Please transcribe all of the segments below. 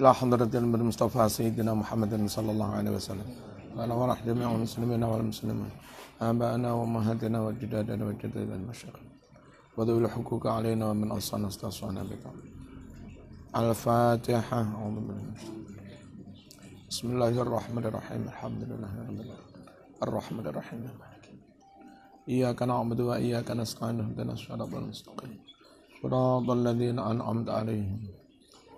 إلى حضرة المصطفى سيدنا محمد صلى الله عليه وسلم وعلى ورح جميع المسلمين والمسلمات ابائنا وأمهاتنا وجدادنا وجدادنا المشرق وذوي الحقوق علينا ومن أصلنا استعصانا بك الفاتحة أعوذ بالله بسم الله الرحمن الرحيم الحمد لله رب العالمين الرحمن الرحيم مالك إياك نعبد وإياك نستعين اهدنا الصراط المستقيم صراط الذين أنعمت عليهم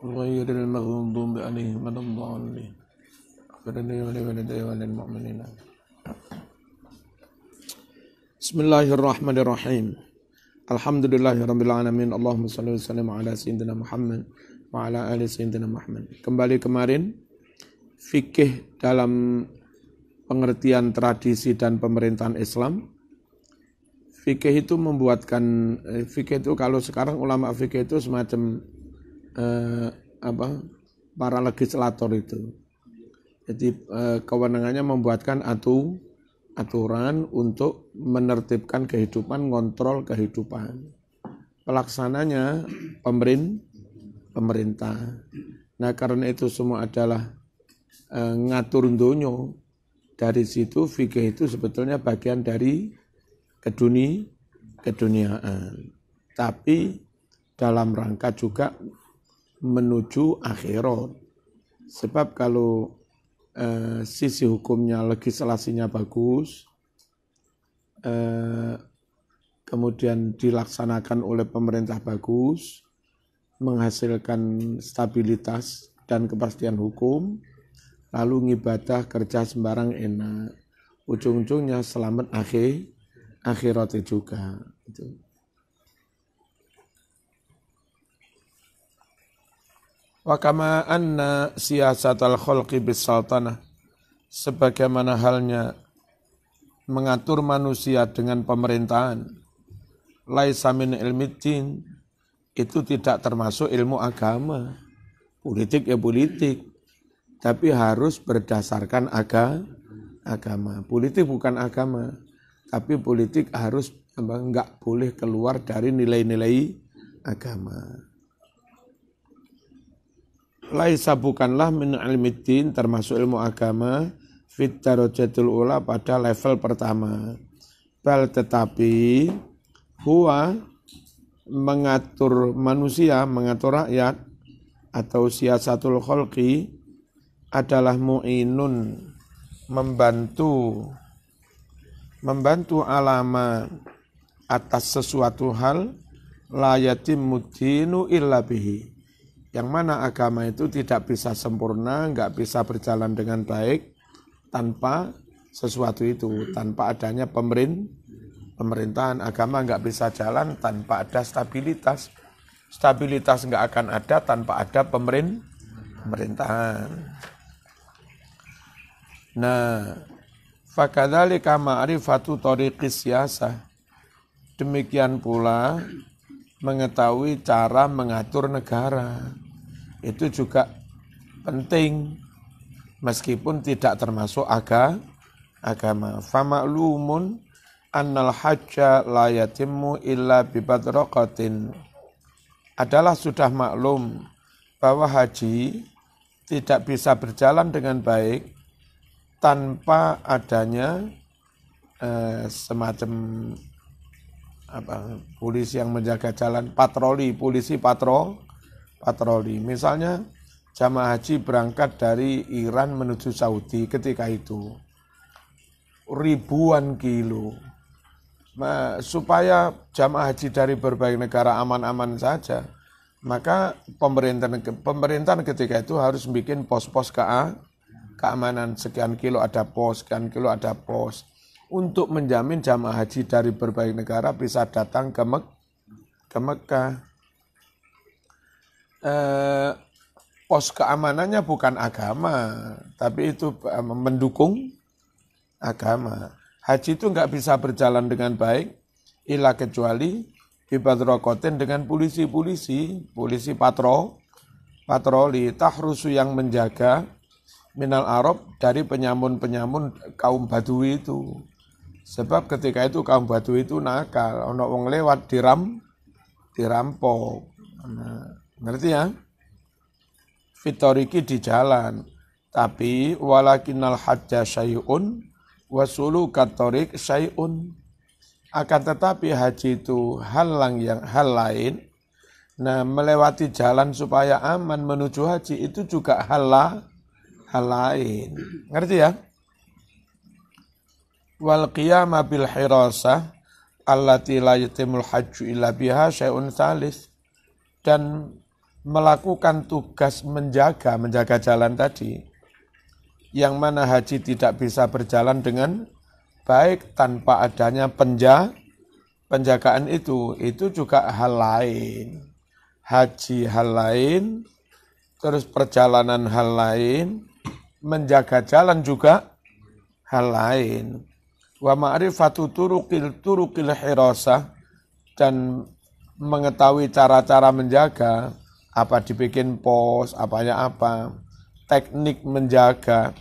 غير المغضوب عليهم ولا الضالين اغفر لي ولوالدي وللمؤمنين بسم الله الرحمن الرحيم الحمد لله رب العالمين اللهم صل وسلم على سيدنا محمد وعلى ali sayyidina Muhammad. Kembali kemarin fikih dalam pengertian tradisi dan pemerintahan Islam. Fikih itu membuatkan eh, fikih itu kalau sekarang ulama fikih itu semacam eh, apa para legislator itu. Jadi eh, kewenangannya membuatkan atu aturan untuk menertibkan kehidupan, kontrol kehidupan. Pelaksananya pemerin, pemerintah. Nah karena itu semua adalah eh, ngatur donyo. Dari situ fikih itu sebetulnya bagian dari keduni, keduniaan. Tapi dalam rangka juga menuju akhirat. Sebab kalau eh, sisi hukumnya legislasinya bagus, eh, kemudian dilaksanakan oleh pemerintah bagus, menghasilkan stabilitas dan kepastian hukum, lalu ngibadah kerja sembarang enak. Ujung-ujungnya selamat akhir akhirat juga. Gitu. Wa kama anna siyasatal khulqi bis sebagaimana halnya mengatur manusia dengan pemerintahan laisa min ilmiddin itu tidak termasuk ilmu agama. Politik ya politik, tapi harus berdasarkan aga, agama. Politik bukan agama, tapi politik harus enggak boleh keluar dari nilai-nilai agama laisa bukanlah min ilmiddin termasuk ilmu agama fit darajatul ula pada level pertama bal tetapi huwa mengatur manusia mengatur rakyat atau siasatul kholqi adalah mu'inun membantu membantu alama atas sesuatu hal layatim mudinu illa bihi yang mana agama itu tidak bisa sempurna, nggak bisa berjalan dengan baik tanpa sesuatu itu, tanpa adanya pemerintah pemerintahan agama nggak bisa jalan tanpa ada stabilitas. Stabilitas nggak akan ada tanpa ada pemerintah pemerintahan. Nah, fakadali kama arifatu tori siyasah. Demikian pula mengetahui cara mengatur negara. Itu juga penting meskipun tidak termasuk aga, agama. Fama'lumun annal hajja la yatimmu illa bibadraqatin. Adalah sudah maklum bahwa haji tidak bisa berjalan dengan baik tanpa adanya eh, semacam apa polisi yang menjaga jalan patroli polisi patrol patroli misalnya jamaah haji berangkat dari Iran menuju Saudi ketika itu ribuan kilo supaya jamaah haji dari berbagai negara aman-aman saja maka pemerintahan pemerintahan ketika itu harus bikin pos-pos KA keamanan sekian kilo ada pos sekian kilo ada pos untuk menjamin jamaah haji dari berbagai negara bisa datang ke, Mek ke Mekah. Eh, pos keamanannya bukan agama, tapi itu eh, mendukung agama. Haji itu nggak bisa berjalan dengan baik, ila kecuali rokotin dengan polisi-polisi, polisi patrol, patroli, tahrusu yang menjaga minal Arab dari penyamun-penyamun kaum Badui itu. Sebab ketika itu kaum batu itu nakal, ono wong lewat diram dirampok. Nah, ngerti ya? Fitoriki di jalan. Tapi walakinal hajja syai'un wasulu katorik syai'un. Akan tetapi haji itu halang yang hal lain. Nah, melewati jalan supaya aman menuju haji itu juga hal, hal lain. Ngerti ya? wal qiyama bil hirasah allati la yatimul hajju illa biha syai'un dan melakukan tugas menjaga menjaga jalan tadi yang mana haji tidak bisa berjalan dengan baik tanpa adanya penja penjagaan itu itu juga hal lain haji hal lain terus perjalanan hal lain menjaga jalan juga hal lain wa ma'rifatu turuqil turuqil hirasah dan mengetahui cara-cara menjaga apa dibikin pos apanya apa teknik menjaga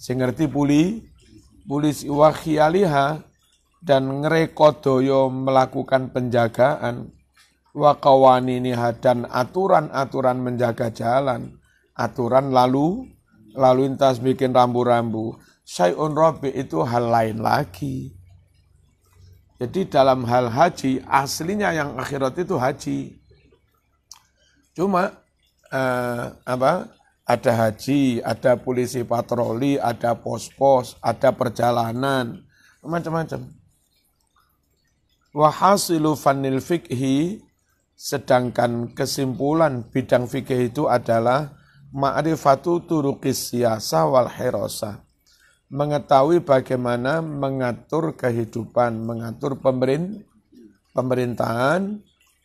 sing ngerti puli pulis wa khialiha dan ngrekodoyo melakukan penjagaan wa qawaniniha dan aturan-aturan menjaga jalan aturan lalu lalu lintas bikin rambu-rambu Syai'un robi itu hal lain lagi. Jadi dalam hal haji, aslinya yang akhirat itu haji. Cuma eh, apa ada haji, ada polisi patroli, ada pos-pos, ada perjalanan, macam-macam. Wahasilu fanil fikhi, sedangkan kesimpulan bidang fikih itu adalah ma'rifatu turuqis siyasa wal herosah mengetahui bagaimana mengatur kehidupan, mengatur pemerin, pemerintahan,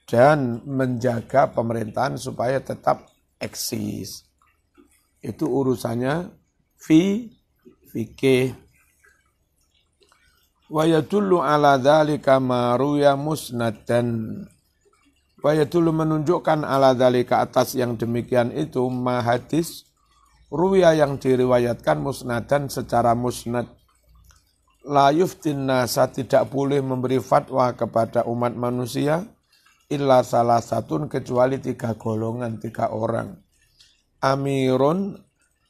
dan menjaga pemerintahan supaya tetap eksis. Itu urusannya fi fikih. Wa yadullu ala dzalika ma ruya musnadan. Wa yadullu menunjukkan ala dzalika atas yang demikian itu mahadis hadis Ruya yang diriwayatkan musnadan secara musnad. La yuftin nasa tidak boleh memberi fatwa kepada umat manusia, illa salah satun kecuali tiga golongan, tiga orang. Amirun,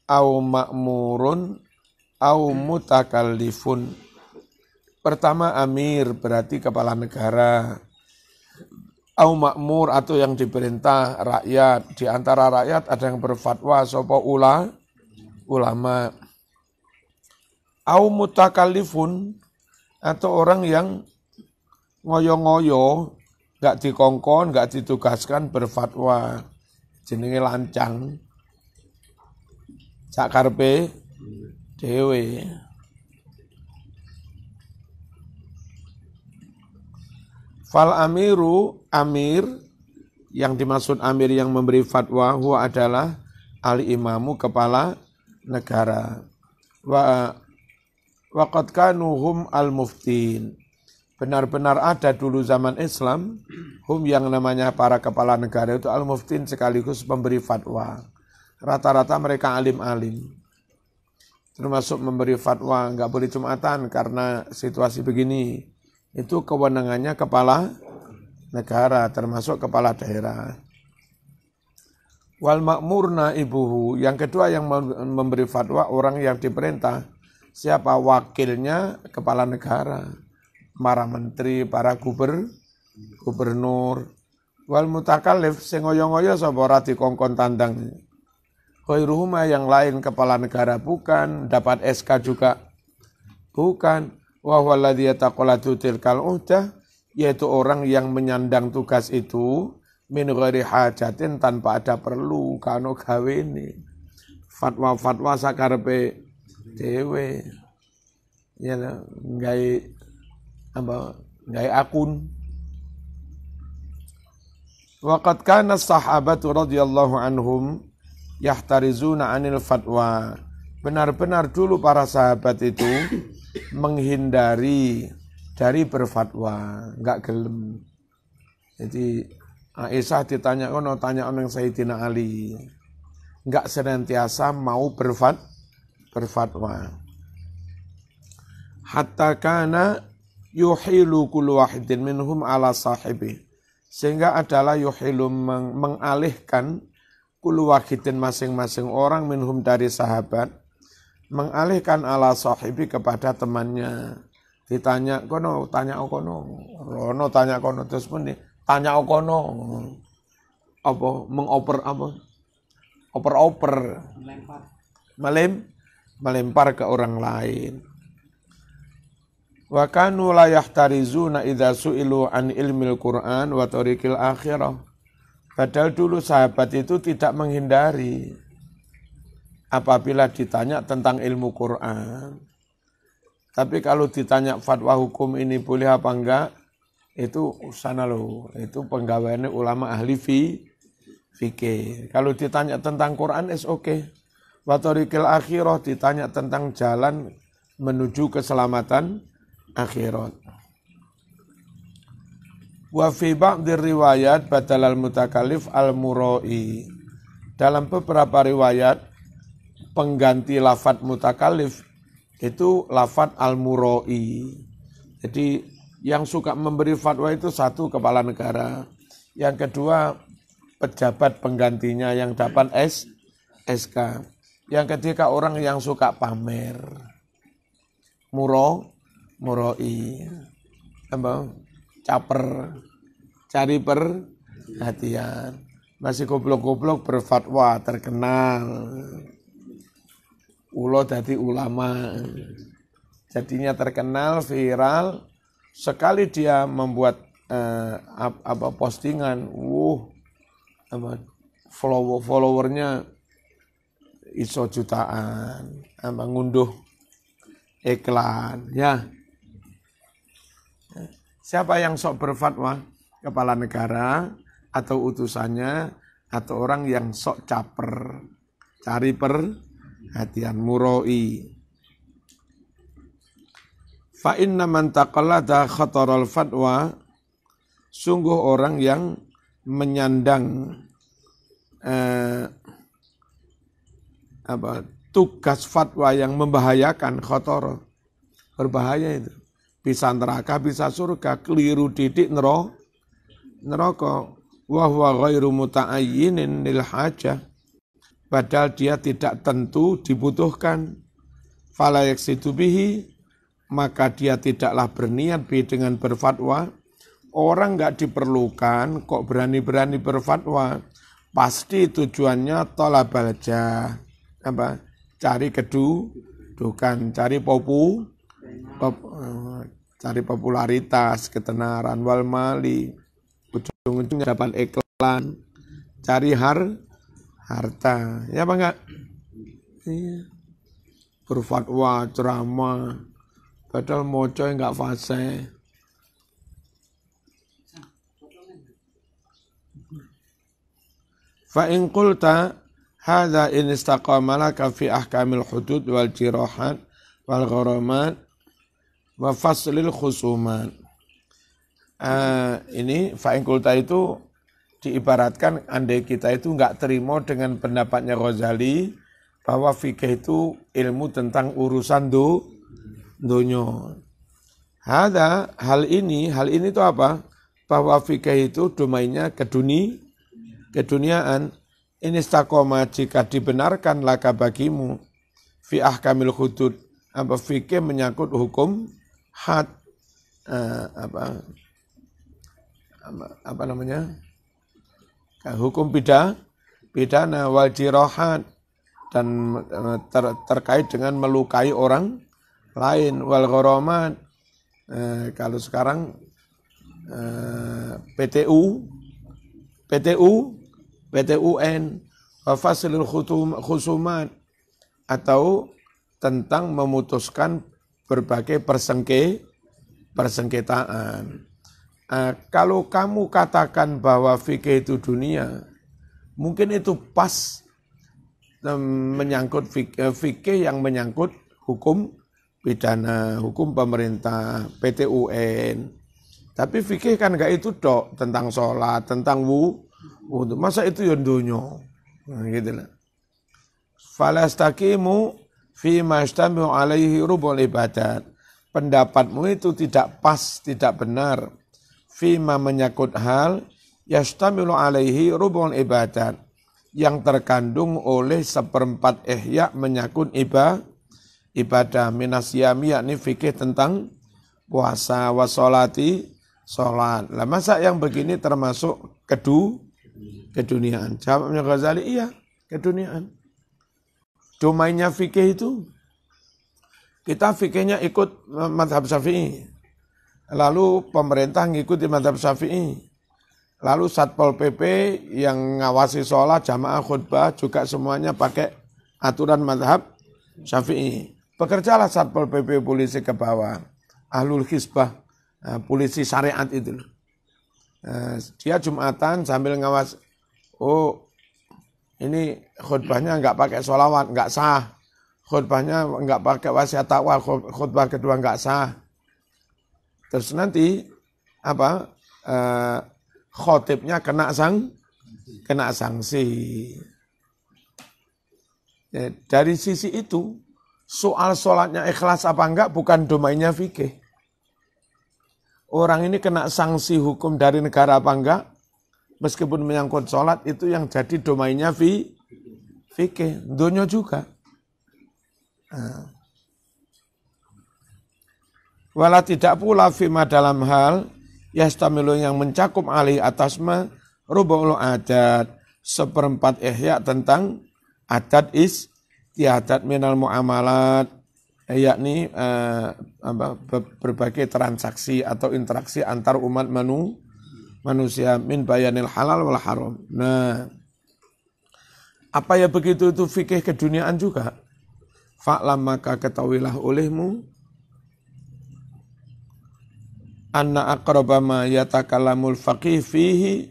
au makmurun, au mutakallifun. Pertama amir berarti kepala negara au makmur atau yang diperintah rakyat di antara rakyat ada yang berfatwa sopo ula ulama au mutakalifun atau orang yang ngoyo-ngoyo gak -ngoyo, dikongkon nggak ditugaskan berfatwa jenenge lancang cakarpe dewe Fal amiru amir yang dimaksud amir yang memberi fatwa huwa adalah Ali imamu kepala negara. Wa waqad kanuhum al muftin. Benar-benar ada dulu zaman Islam hum yang namanya para kepala negara itu al muftin sekaligus memberi fatwa. Rata-rata mereka alim-alim termasuk memberi fatwa nggak boleh jumatan karena situasi begini itu kewenangannya kepala negara termasuk kepala daerah. Wal makmurna ibuhu. Yang kedua yang memberi fatwa orang yang diperintah. Siapa wakilnya kepala negara. Para menteri, para guber, gubernur. Wal mutakalif sing ngoyo-ngoyo sapa ora dikongkon tandang. Khairuhuma yang lain kepala negara bukan, dapat SK juga bukan wa alladhi yataqallatu tilkal uhdah yaitu orang yang menyandang tugas itu min hajatin tanpa ada perlu kano gawe ini fatwa-fatwa sakarpe tewe ya nggai apa nggai akun Waqad kana sahabatu radhiyallahu anhum yahtarizuna anil fatwa. Benar-benar dulu para sahabat itu menghindari dari berfatwa, enggak gelem. Jadi Aisyah ditanya oh tanya orang Sayyidina Ali, Enggak senantiasa mau berfat berfatwa. Hatta kana yuhilu kullu wahidin minhum ala sahibi. Sehingga adalah yuhilu meng mengalihkan kullu wahidin masing-masing orang minhum dari sahabat mengalihkan ala sahibi kepada temannya. Ditanya kono, tanya okono. Rono tanya kono terus pun nih tanya okono. Apa mengoper apa? Oper-oper. Melempar. Melem melempar ke orang lain. Wa kanu la yahtarizuna idza su'ilu an ilmil Qur'an wa tariqil akhirah. Padahal dulu sahabat itu tidak menghindari apabila ditanya tentang ilmu Quran. Tapi kalau ditanya fatwa hukum ini boleh apa enggak, itu sana loh, itu penggawaannya ulama ahli fi, fikir. Kalau ditanya tentang Quran, is oke. Okay. Watorikil akhirah ditanya tentang jalan menuju keselamatan akhirat. Wa fi ba'dir riwayat badalal mutakalif al-murai. Dalam beberapa riwayat pengganti lafat mutakalif itu lafat al-muroi. Jadi yang suka memberi fatwa itu satu kepala negara, yang kedua pejabat penggantinya yang dapat S, SK. Yang ketiga orang yang suka pamer. Muro, muroi. Apa? Caper. Cari perhatian. Masih goblok-goblok berfatwa terkenal ulo dadi ulama. Jadinya terkenal, viral. Sekali dia membuat eh, apa postingan, wuh, apa, follower followernya iso jutaan, mengunduh iklan, ya. Siapa yang sok berfatwa? Kepala negara atau utusannya atau orang yang sok caper, cari per hatian Muroi. fa inna man taqallada khataral fatwa sungguh orang yang menyandang eh, apa tugas fatwa yang membahayakan kotor berbahaya itu bisa neraka bisa surga keliru didik neraka wa wahwa ghairu muta'ayyinin lil hajah padahal dia tidak tentu dibutuhkan fala yaksitu maka dia tidaklah berniat bi dengan berfatwa orang nggak diperlukan kok berani-berani berfatwa pasti tujuannya tolak baca apa cari kedu, bukan cari popu pop, eh, cari popularitas ketenaran wal mali ujung-ujungnya dapat iklan cari har harta. Ya apa enggak? Iya. Berfatwa, ceramah. Padahal moco enggak fase. Fa in qulta hadza in istaqama laka fi ahkamil hudud wal jirahat wal gharamat wa faslil khusuman. Uh, ah, ini fa'in kulta itu diibaratkan andai kita itu nggak terima dengan pendapatnya Ghazali bahwa fikih itu ilmu tentang urusan do, dunia. Ada hal ini, hal ini itu apa? Bahwa fikih itu domainnya ke dunia, duniaan Ini stakoma jika dibenarkan laka bagimu. Fi ahkamil hudud. Apa fikih menyangkut hukum had. Uh, apa, apa, apa namanya? Eh, hukum pidana, pidana wal jirohat dan eh, ter, terkait dengan melukai orang lain wal ghoromat eh, kalau sekarang eh, PTU PTU PTUN fasilul khusumat atau tentang memutuskan berbagai persengke persengketaan Ah, kalau kamu katakan bahwa fikih itu dunia, mungkin itu pas um, menyangkut fikih, eh, uh, yang menyangkut hukum pidana, hukum pemerintah, PTUN. Tapi fikih kan enggak itu dok tentang sholat, tentang wu, wu Masa itu yondonyo? Ya nah, gitu lah. Falastakimu fi alaihi rubul ibadat. Pendapatmu itu tidak pas, tidak benar fima menyakut hal yastamilu alaihi rubun ibadat yang terkandung oleh seperempat ihya menyakut iba ibadah minasyami yakni fikih tentang puasa wasolati sholat. Lah masa yang begini termasuk kedu keduniaan? Jawabnya Ghazali iya keduniaan. Domainnya fikih itu kita fikihnya ikut madhab syafi'i. Lalu pemerintah ngikuti madhab syafi'i. Lalu Satpol PP yang ngawasi sholat, jamaah, khutbah juga semuanya pakai aturan madhab syafi'i. Bekerjalah Satpol PP polisi ke bawah. Ahlul Hisbah, eh, polisi syariat itu. Eh, dia Jumatan sambil ngawas, oh ini khutbahnya nggak pakai sholawat, nggak sah. Khutbahnya nggak pakai wasiat takwal, khutbah kedua nggak sah Terus nanti apa eh, khotibnya kena sang kena sanksi. Ya, dari sisi itu soal sholatnya ikhlas apa enggak bukan domainnya fikih. Orang ini kena sanksi hukum dari negara apa enggak, meskipun menyangkut sholat itu yang jadi domainnya fi, fikih, dunia juga. Nah. Wala tidak pula fima dalam hal yastamilu yang mencakup alih atasma rubu'ul adat seperempat ihya tentang adat is tiadat minal muamalat yakni eh, apa, berbagai transaksi atau interaksi antar umat manu, manusia min bayanil halal wal haram. Nah, apa ya begitu itu fikih keduniaan juga? Fa'lam maka ketahuilah olehmu anna aqraba ma yatakalamul faqih fihi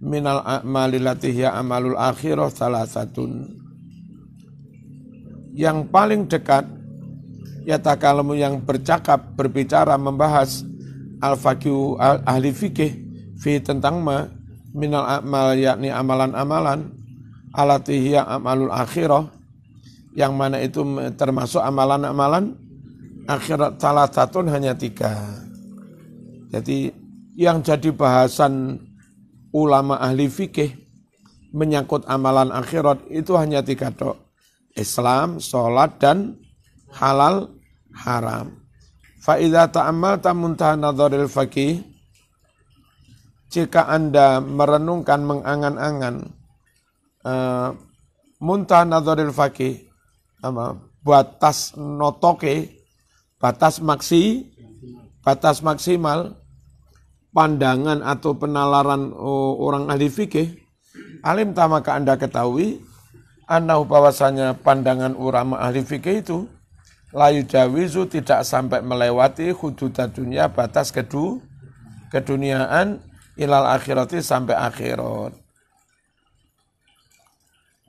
minal a'mali latih ya amalul akhirah salah satun yang paling dekat yatakalamu yang bercakap berbicara membahas al faqih ahli fikih fi tentang ma minal a'mal yakni amalan-amalan alatihya amalul akhirah yang mana itu termasuk amalan-amalan akhirat salah satu hanya tiga. Jadi yang jadi bahasan ulama ahli fikih menyangkut amalan akhirat itu hanya tiga dok. Islam, sholat, dan halal, haram. Fa'idha ta'amal muntah nadharil faqih, jika Anda merenungkan, mengangan-angan, uh, eh, muntah nadharil faqih, apa, batas notoke, batas maksi, batas maksimal, pandangan atau penalaran oh, orang ahli fikih, alim tama ke Anda ketahui, anda bahwasanya pandangan ulama ahli fikih itu, layu jawizu tidak sampai melewati hudud dunia batas kedua keduniaan ilal akhirati sampai akhirat.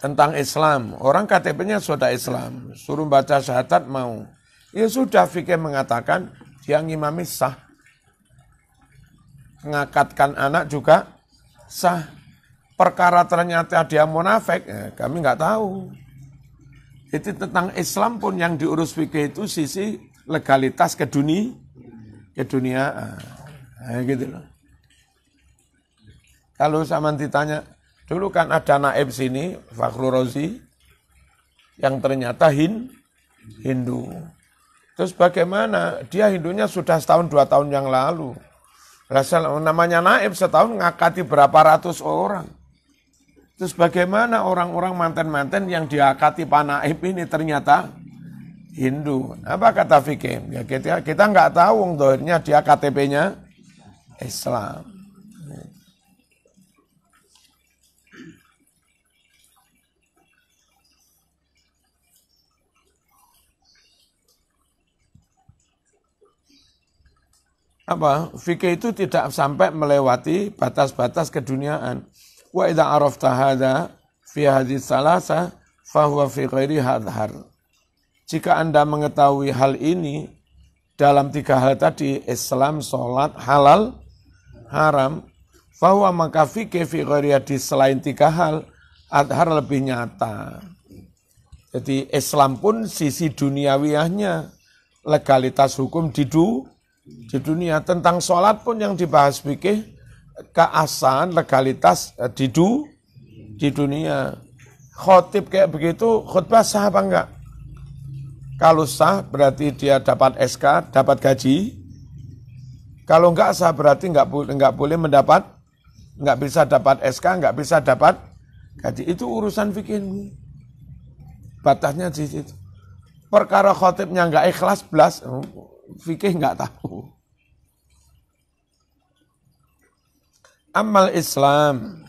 Tentang Islam, orang KTP-nya sudah Islam, suruh baca syahadat mau. Ya sudah fikih mengatakan dia ngimami sah mengakatkan anak juga sah. Perkara ternyata dia munafik, eh, kami nggak tahu. Itu tentang Islam pun yang diurus fikih itu sisi legalitas ke dunia, ke dunia, ah, eh, gitu loh. Kalau sama ditanya, dulu kan ada naib sini, Fakhrul Rozi, yang ternyata Hin, Hindu. Terus bagaimana? Dia Hindunya sudah setahun dua tahun yang lalu. Rasul namanya naib setahun ngakati berapa ratus orang. Terus bagaimana orang-orang manten-manten yang diakati Pak Naib ini ternyata Hindu. Apa kata Fikim? Ya kita kita nggak tahu dohirnya dia KTP-nya Islam. apa fikih itu tidak sampai melewati batas-batas keduniaan. Wa idza arafta hadza fi hadis salasa huwa fi ghairi hadhar. Jika Anda mengetahui hal ini dalam tiga hal tadi Islam, salat, halal, haram, fahuwa maka fikih fi ghairi selain tiga hal adhar lebih nyata. Jadi Islam pun sisi duniawiahnya legalitas hukum di dunia di dunia tentang sholat pun yang dibahas fikih keasan legalitas eh, di du di dunia khotib kayak begitu khutbah sah apa enggak kalau sah berarti dia dapat SK dapat gaji kalau enggak sah berarti enggak enggak boleh mendapat enggak bisa dapat SK enggak bisa dapat gaji itu urusan fikihmu batasnya di situ perkara khotibnya enggak ikhlas belas fikih nggak tahu. Amal Islam,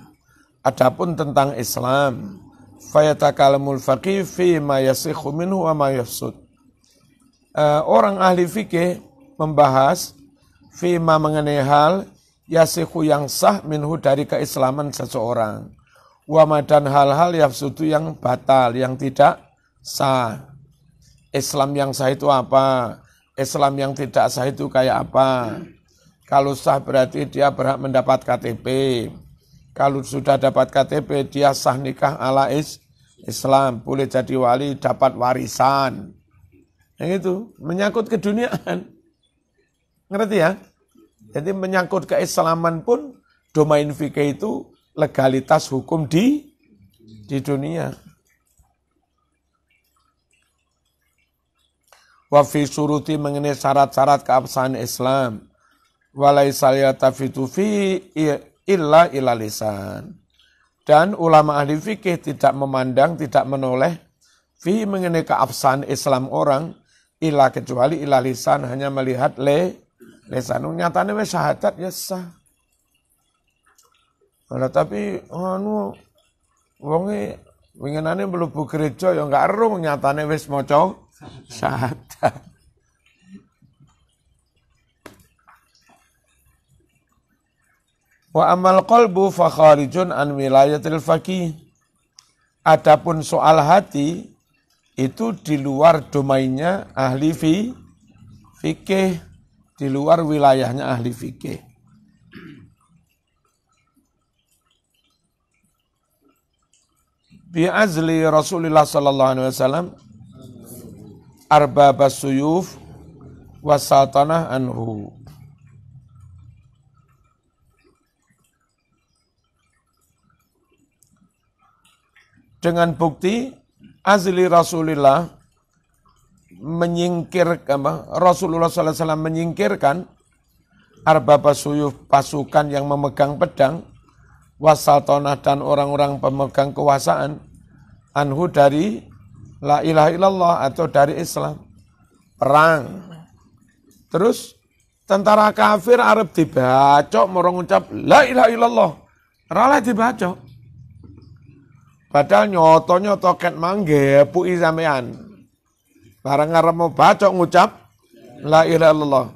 adapun tentang Islam, fayatakalamul faqih fi ma minhu wa ma eh, orang ahli fikih membahas fi ma mengenai hal yasihu yang sah minhu dari keislaman seseorang. Wama dan hal-hal yafsudu yang batal, yang tidak sah. Islam yang sah itu apa? Islam yang tidak sah itu kayak apa. Kalau sah berarti dia berhak mendapat KTP. Kalau sudah dapat KTP, dia sah nikah ala is Islam. Boleh jadi wali, dapat warisan. Yang itu, menyangkut keduniaan. Ngerti ya? Jadi menyangkut keislaman pun domain fikih itu legalitas hukum di di dunia. fi suruti mengenai syarat-syarat keabsahan Islam. Walaisal yatafitu fi illa ila lisan. Dan ulama ahli fikih tidak memandang, tidak menoleh fi mengenai keabsahan Islam orang ila kecuali ila lisan hanya melihat le lisan. nyatane wis syahadat ya sah. Nah, tapi anu wonge winginane mlebu gereja ya enggak erung nyatane wis maca Sahat. wa amal qalbu fa kharijun an wilayatil faqih adapun soal hati itu di luar domainnya ahli fi fikih di luar wilayahnya ahli fikih bi azli Rasulullah sallallahu alaihi wasallam arbabas suyuf wasaltanah anhu. Dengan bukti azli Rasulillah menyingkirkan Rasulullah SAW menyingkirkan arba suyuf pasukan yang memegang pedang wasaltonah dan orang-orang pemegang kekuasaan anhu dari la ilaha illallah atau dari Islam. Perang. Terus tentara kafir Arab dibacok morong ucap la ilaha illallah. Ralah dibacok. Padahal nyoto-nyoto ket mangge pui sampean. Barang Arab mau bacok ngucap la ilaha illallah.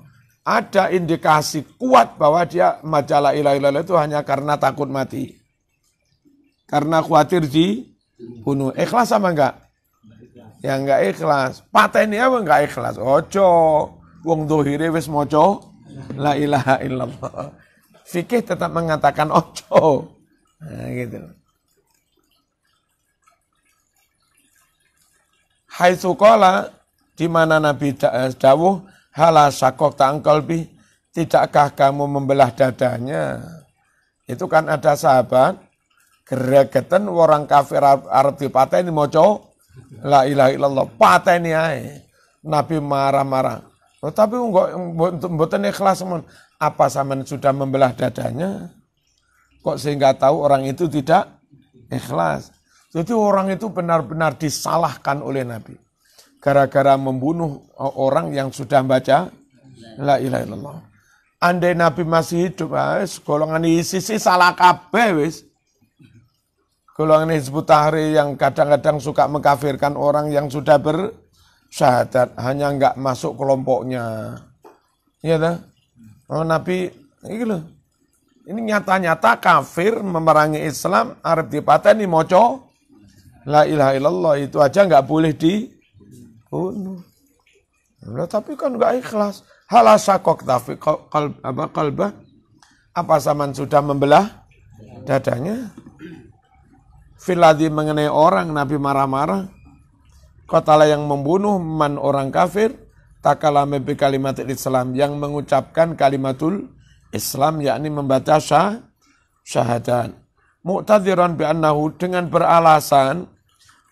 Ada indikasi kuat bahwa dia majalah ilaha illallah itu hanya karena takut mati. Karena khawatir bunuh Ikhlas sama enggak? yang nggak ikhlas. Pateni apa nggak ikhlas? Ojo. Wong dohire wis moco. La ilaha illallah. Fikih tetap mengatakan ojo. Nah, gitu. Hai sukola, di mana Nabi eh, Dawuh, hala sakok tangkal bi, tidakkah kamu membelah dadanya? Itu kan ada sahabat, geregeten orang kafir Arab ini moco, La ilaha illallah. Pateni ae. Nabi marah-marah. Oh, tapi enggak mboten ikhlas men. Apa sampean sudah membelah dadanya? Kok sehingga tahu orang itu tidak ikhlas. Jadi orang itu benar-benar disalahkan oleh Nabi. Gara-gara membunuh orang yang sudah baca la ilaha illallah. Andai Nabi masih hidup, ah, golongan ISIS salah kabeh wis golongan Hizbut Tahrir yang kadang-kadang suka mengkafirkan orang yang sudah bersyahadat, hanya enggak masuk kelompoknya. Iya dah. Oh, Nabi, ini loh. Ini nyata-nyata kafir memerangi Islam, Arab dipateni moco. La ilaha illallah itu aja enggak boleh dibunuh. tapi kan enggak ikhlas. Halasakok tapi kalba apa kalba? apa zaman sudah membelah dadanya Filadi mengenai orang Nabi marah-marah. Kotala yang membunuh man orang kafir. Takala mebi kalimat Islam yang mengucapkan kalimatul Islam yakni membaca syah, syahadat. Mu'tadiran bi'annahu dengan beralasan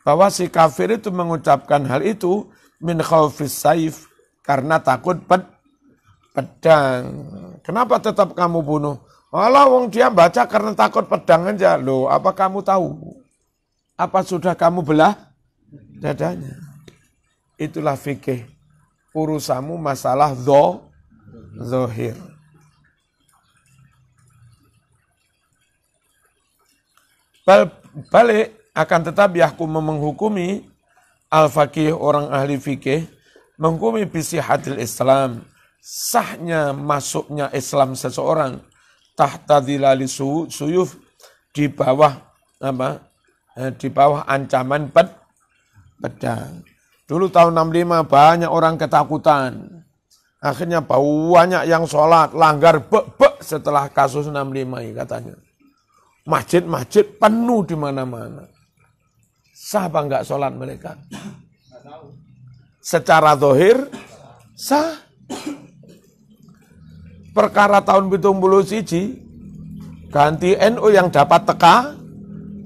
bahwa si kafir itu mengucapkan hal itu min khawfis saif karena takut pet, pedang. Kenapa tetap kamu bunuh? Walau wong dia baca karena takut pedang aja. Loh, apa kamu tahu? Apa sudah kamu belah dadanya? Itulah fikih. Urusamu masalah do, zohir. Bal, balik akan tetap aku memenghukumi al-faqih orang ahli fikih menghukumi hadil Islam sahnya masuknya Islam seseorang tahta dilali suyuf di bawah apa Eh, di bawah ancaman pet pedang. Dulu tahun 65 banyak orang ketakutan. Akhirnya banyak yang sholat, langgar bebek setelah kasus 65 katanya. Masjid-masjid penuh di mana-mana. Sah apa enggak sholat mereka? Secara dohir, sah. Perkara tahun 70 siji, ganti NU yang dapat teka,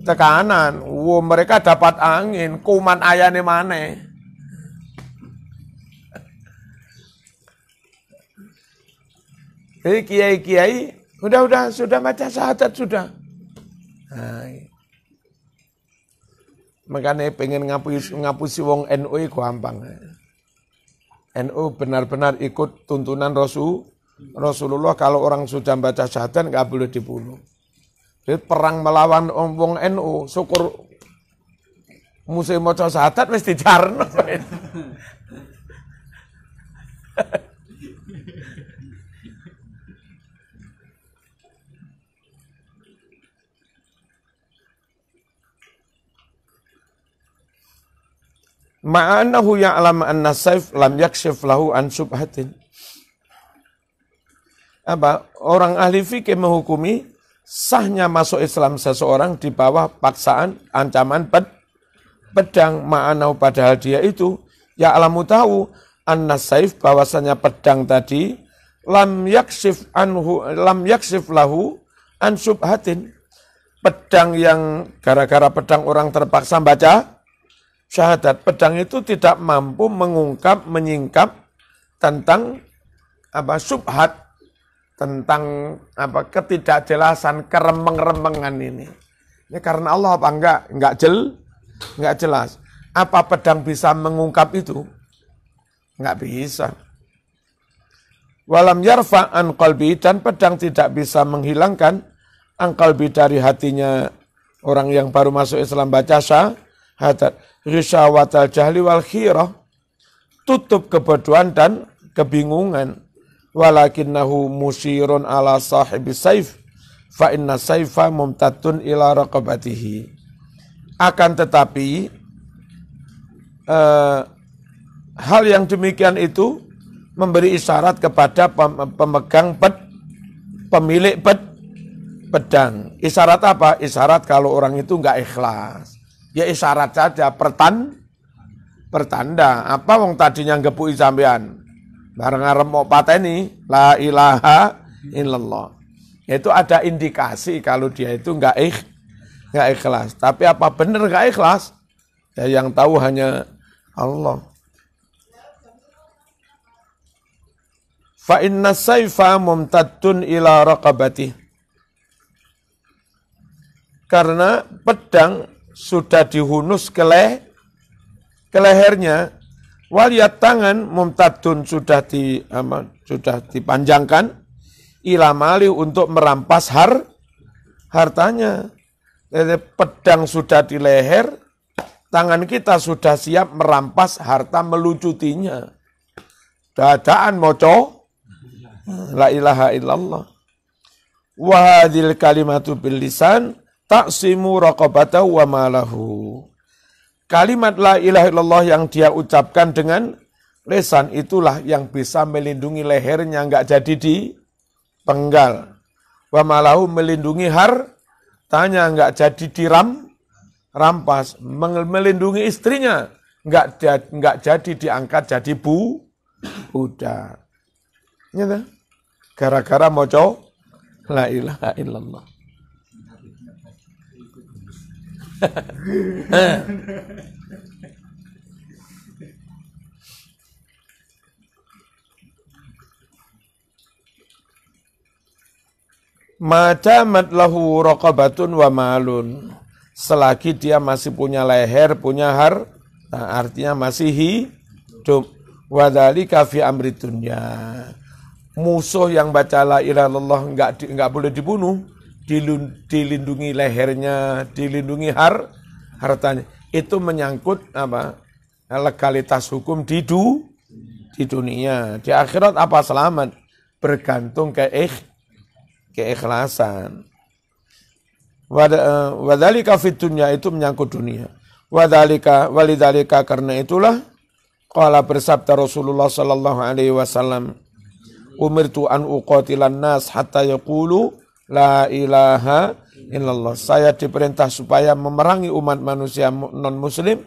tekanan. Wow, mereka dapat angin, kuman ayane mana? Jadi kiai-kiai, udah-udah, sudah baca syahadat, sudah. Nah, makanya pengen ngapusi, ngapusi wong NU itu gampang. NU benar-benar ikut tuntunan Rasul, Rasulullah kalau orang sudah baca syahadat nggak boleh dibunuh. Jadi perang melawan wong NU, syukur musim maca sahadat wis dijarno. Ma'anahu ya'lam anna saif lam yakshif lahu an subhatin. Apa? Orang ahli fikih menghukumi sahnya masuk Islam seseorang di bawah paksaan ancaman ped, pedang ma'anau padahal dia itu ya alamu tahu annas saif bahwasanya pedang tadi lam yaksif anhu lam yaksif lahu an subhatin pedang yang gara-gara pedang orang terpaksa baca syahadat pedang itu tidak mampu mengungkap menyingkap tentang apa subhat tentang apa ketidakjelasan keremeng-remengan ini. Ini ya, karena Allah apa enggak? Enggak jel, enggak jelas. Apa pedang bisa mengungkap itu? Enggak bisa. Walam yarfa'an qalbi dan pedang tidak bisa menghilangkan angkalbi dari hatinya orang yang baru masuk Islam baca syahadat. Risyawat al-jahli wal khirah. Tutup kebodohan dan kebingungan walakinnahu musyirun ala sahibi saif fa inna saifa mumtatun ila raqabatihi akan tetapi uh, hal yang demikian itu memberi isyarat kepada pemegang pet, pemilik pet pedang isyarat apa isyarat kalau orang itu nggak ikhlas ya isyarat saja pertan pertanda apa wong tadinya ngepuki sampean Barang arep mau pateni la ilaha illallah. Itu ada indikasi kalau dia itu nggak ikh, nggak ikhlas. Tapi apa benar nggak ikhlas? Ya yang tahu hanya Allah. Fa inna saifa mumtaddun ila raqabati. Karena pedang sudah dihunus ke, leh, ke lehernya, Waliat tangan mumtadun sudah di apa, sudah dipanjangkan ilamali untuk merampas har hartanya. Jadi pedang sudah di leher, tangan kita sudah siap merampas harta melucutinya. Dadaan moco, la ilaha illallah. Wahadil kalimatu bil lisan, taksimu raqabata wa malahu. Kalimat la ilaha illallah yang dia ucapkan dengan lesan itulah yang bisa melindungi lehernya nggak jadi di penggal. Wa malahu melindungi har tanya nggak jadi diram rampas melindungi istrinya nggak nggak jadi diangkat jadi bu udah iya Gara-gara moco la ilaha illallah. Majamat lahu rokobatun wa malun. Selagi dia masih punya leher, punya har, nah artinya masih hidup. Wadali kafi amri Musuh yang baca la ilallah nggak nggak boleh dibunuh dilindungi lehernya, dilindungi har hartanya. Itu menyangkut apa? legalitas hukum di du di dunia. Di akhirat apa selamat? Bergantung ke ikh, keikhlasan. Wadalika eh, fit dunia itu menyangkut dunia. Wadalika walidalika karena itulah qala bersabda Rasulullah sallallahu alaihi wasallam umirtu an uqatilan nas hatta yaqulu la ilaha illallah. Saya diperintah supaya memerangi umat manusia non muslim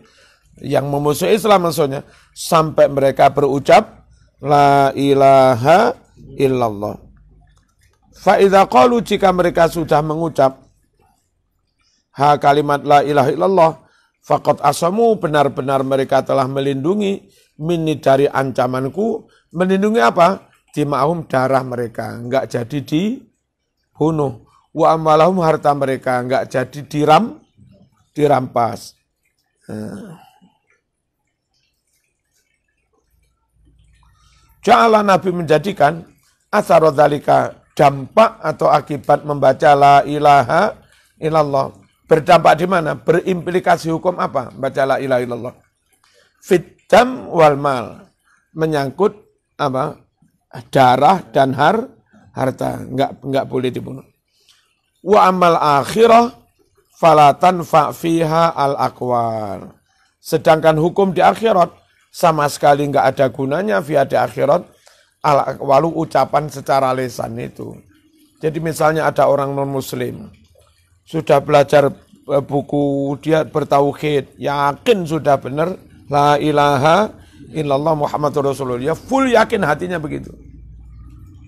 yang memusuhi Islam maksudnya sampai mereka berucap la ilaha illallah. Fa'idha qalu jika mereka sudah mengucap ha kalimat la ilaha illallah fakot asamu benar-benar mereka telah melindungi mini dari ancamanku melindungi apa? Dimaum darah mereka, enggak jadi di bunuh. Wa amalahum harta mereka nggak jadi diram, dirampas. Eh. Jalan Nabi menjadikan asar dalika dampak atau akibat membaca la ilaha illallah. Berdampak di mana? Berimplikasi hukum apa? Baca la ilaha illallah. Fitam wal mal. Menyangkut apa? darah dan har harta, nggak nggak boleh dibunuh. Wa amal akhirah falatan fiha al akwar. Sedangkan hukum di akhirat sama sekali nggak ada gunanya via di akhirat al akwalu ucapan secara lesan itu. Jadi misalnya ada orang non muslim sudah belajar e, buku dia bertauhid yakin sudah benar la ilaha illallah Muhammadur Rasulullah full yakin hatinya begitu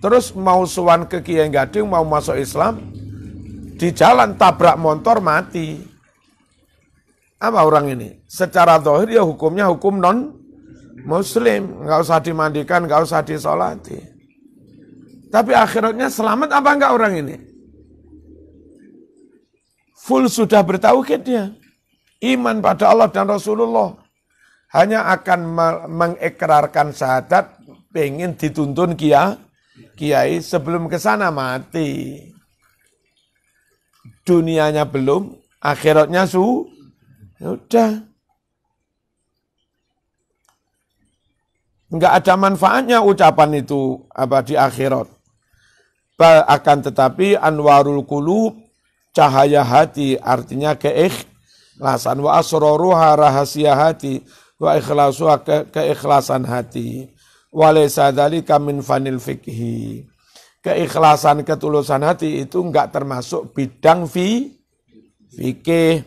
Terus mau suan ke Kiai Gading, mau masuk Islam, di jalan tabrak motor mati. Apa orang ini? Secara dohir ya hukumnya hukum non muslim. Nggak usah dimandikan, nggak usah disolati. Tapi akhirnya selamat apa enggak orang ini? Full sudah bertauhid dia. Iman pada Allah dan Rasulullah. Hanya akan mengekrarkan syahadat, pengen dituntun Kiai. Kiai sebelum ke sana mati. Dunianya belum, akhiratnya su. Ya udah. Enggak ada manfaatnya ucapan itu apa di akhirat. Ba akan tetapi anwarul kulub cahaya hati artinya keikhlasan wa asroruha rahasia hati wa ikhlasu ke keikhlasan hati walaysa kamin fanil fikhi keikhlasan ketulusan hati itu enggak termasuk bidang fi fikih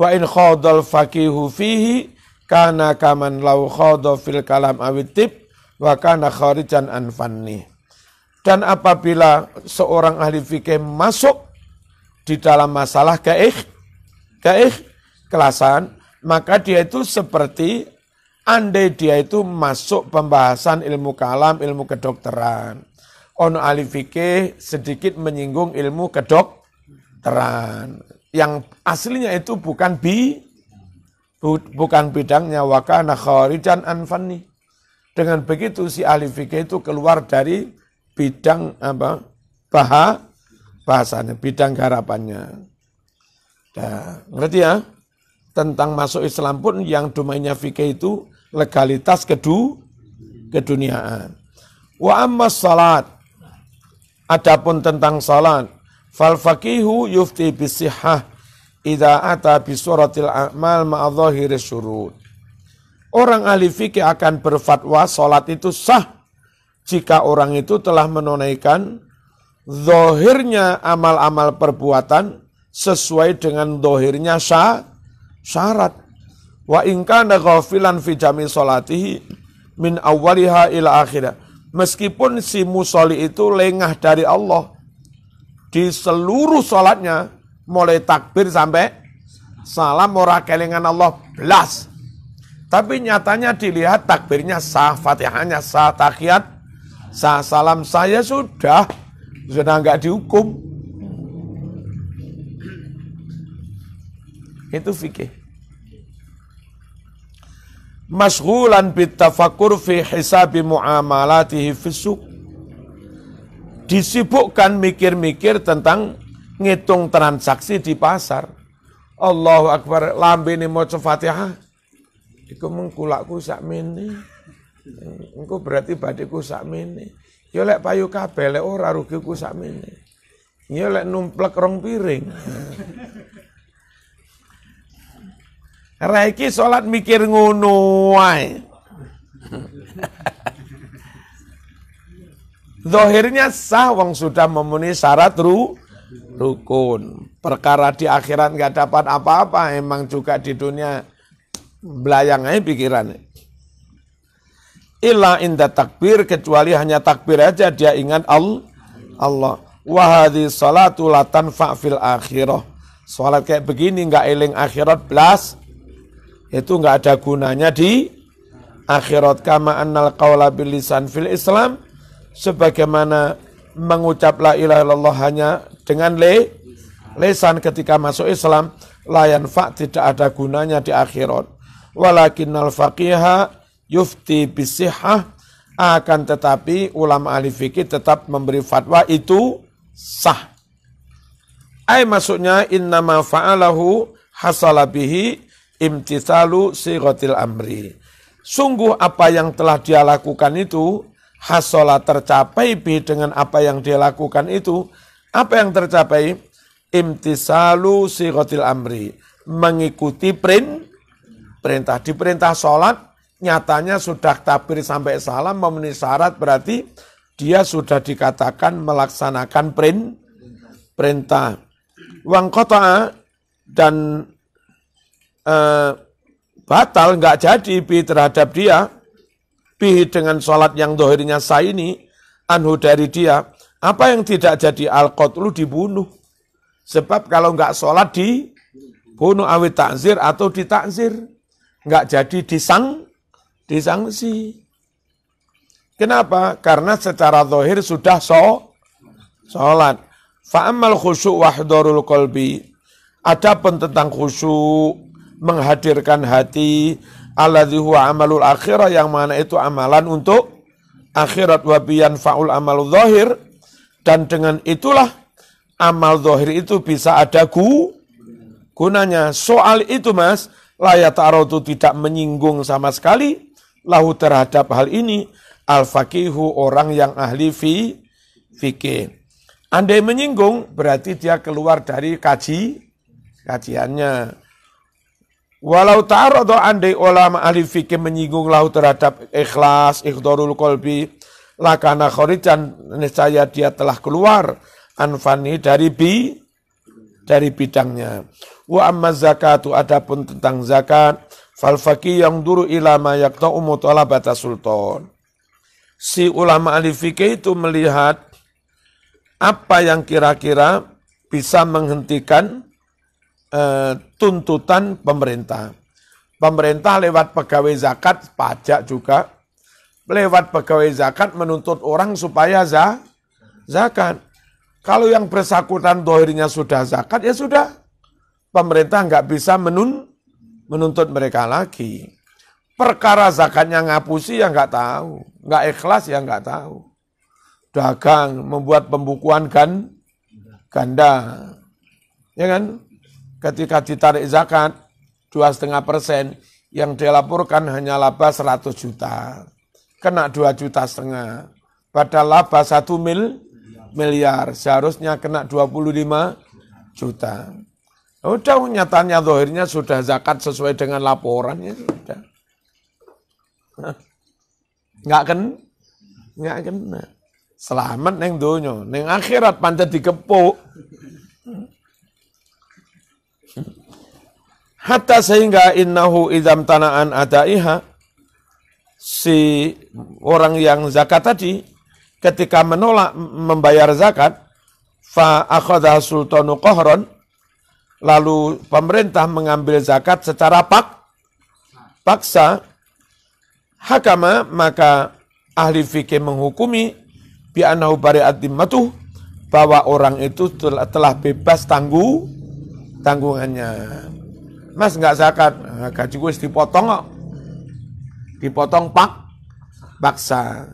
wa in khodol fakihu fihi karena kaman lau khodol fil kalam awitib wa kana kharijan an dan apabila seorang ahli fikih masuk di dalam masalah keikh keikh kelasan maka dia itu seperti Andai dia itu masuk pembahasan ilmu kalam, ilmu kedokteran. Ono alif fikih sedikit menyinggung ilmu kedokteran. Yang aslinya itu bukan bi, bu, bukan bidangnya wakana dan anfani. Dengan begitu si alif fikih itu keluar dari bidang apa bahasa bahasanya, bidang garapannya. Nah, ngerti ya? Tentang masuk Islam pun yang domainnya fikih itu legalitas kedu keduniaan. Wa amma salat. Adapun tentang salat, fal faqihu yufti bisihah idza ata bi suratil a'mal ma dhahiri syurut. Orang ahli fikih akan berfatwa salat itu sah jika orang itu telah menunaikan zohirnya amal-amal perbuatan sesuai dengan zohirnya syarat. Wa ingkana ghafilan fi jami solatihi min awaliha ila akhirah. Meskipun si musoli itu lengah dari Allah di seluruh solatnya mulai takbir sampai salam ora kelingan Allah belas. Tapi nyatanya dilihat takbirnya sah, fatihahnya sah, takiat sah, salam saya sudah sudah nggak dihukum. Itu fikih. Mashghulan bitafakur fi hisabi muamalatihi fisuk. Disibukkan mikir-mikir tentang ngitung transaksi di pasar. Allahu Akbar, lambe ini mau fatihah. Iku mengkulakku sakmene. Engko berarti badiku sakmene. Ya lek payu kabeh lek ora rugiku sakmene. Ya lek numplek rong piring. Reiki sholat mikir ngono wae. Zohirnya sah wong sudah memenuhi syarat ru, rukun. Perkara di akhirat nggak dapat apa-apa, emang juga di dunia belayang aja pikirannya. Illa inda takbir, kecuali hanya takbir aja dia ingat al Allah. Wahadi salatu latan fa'fil akhirah. sholat kayak begini nggak eling akhirat blas itu nggak ada gunanya di akhirat kama annal qawla bilisan fil Islam sebagaimana mengucap la ilaha illallah hanya dengan le lesan ketika masuk Islam layan fa tidak ada gunanya di akhirat walakinnal faqiha yufti bisihah akan tetapi ulama ahli fikih tetap memberi fatwa itu sah. Ay maksudnya innama fa'alahu hasalabihi Imtisalu sirotil amri. Sungguh apa yang telah dia lakukan itu, hasola tercapai bi dengan apa yang dia lakukan itu, apa yang tercapai? Imtisalu sirotil amri. Mengikuti print, perintah. Diperintah sholat, nyatanya sudah takbir sampai salam memenuhi syarat berarti dia sudah dikatakan melaksanakan print, perintah. Wangkota dan Eh, batal, nggak jadi bi terhadap dia, bi dengan sholat yang dohirnya sah ini, anhu dari dia, apa yang tidak jadi al lu dibunuh. Sebab kalau nggak sholat di bunuh awit takzir atau ditakzir. Nggak jadi disang, disangsi. Kenapa? Karena secara dohir sudah so, sholat. Fa'amal khusyuk wahdorul kolbi. pun tentang khusyuk, menghadirkan hati alladzi huwa amalul akhirah yang mana itu amalan untuk akhirat wabiyan faul amal zahir dan dengan itulah amal zahir itu bisa ada gu, gunanya soal itu mas layat arotu tidak menyinggung sama sekali lahu terhadap hal ini al fakihu orang yang ahli fi fikih andai menyinggung berarti dia keluar dari kaji kajiannya Walau atau andai ulama ahli fikih menyinggung lau terhadap ikhlas, ikhdorul kolbi, lakana khorijan, niscaya dia telah keluar, anfani dari bi, dari bidangnya. Wa amma zakatu adapun tentang zakat, fal faqih yang duru ilama yakta umutola bata sultan. Si ulama ahli fikih itu melihat apa yang kira-kira bisa menghentikan eh, tuntutan pemerintah. Pemerintah lewat pegawai zakat, pajak juga, lewat pegawai zakat menuntut orang supaya za, zakat. Kalau yang bersangkutan dohirnya sudah zakat, ya sudah. Pemerintah nggak bisa menun, menuntut mereka lagi. Perkara zakatnya ngapusi ya nggak tahu. Nggak ikhlas ya nggak tahu. Dagang, membuat pembukuan kan, ganda. Ya kan? ketika ditarik zakat 2,5 persen, yang dilaporkan hanya laba 100 juta. Kena 2 juta setengah. pada laba 1 mil, miliar, seharusnya kena 25 juta. Udah nyatanya dohirnya sudah zakat sesuai dengan laporannya sudah. Nggak kan? Nggak kena. Selamat neng dunia neng akhirat pancet dikepuk. Hatta sehingga innahu idam tanaan adaiha, si orang yang zakat tadi, ketika menolak membayar zakat, fa akhadah sultanu kohron, lalu pemerintah mengambil zakat secara pak, paksa, hakama maka ahli fikih menghukumi bi bi'anahu bari'at dimmatuh, bahwa orang itu telah bebas tangguh tanggungannya. Mas nggak zakat, nah, gaji gue dipotong kok. Dipotong pak, paksa.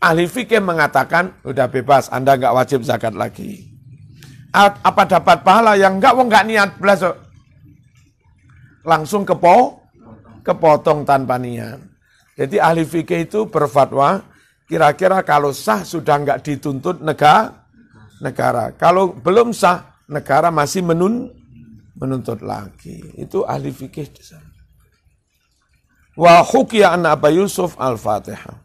Ahli fikih mengatakan udah bebas, Anda nggak wajib zakat lagi. Apa dapat pahala yang nggak wong nggak niat belas langsung kepo, kepotong tanpa niat. Jadi ahli fikih itu berfatwa kira-kira kalau sah sudah nggak dituntut negara, negara. Kalau belum sah negara masih menun, menuntut lagi. Itu ahli fikih di sana. Wa hukiya anna Yusuf al-Fatihah.